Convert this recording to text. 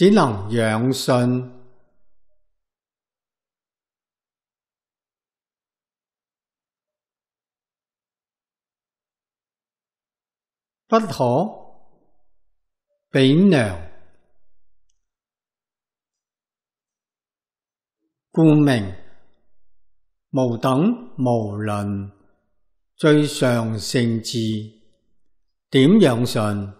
只能养顺，不可禀娘，故名无等无论最上圣智，点样顺。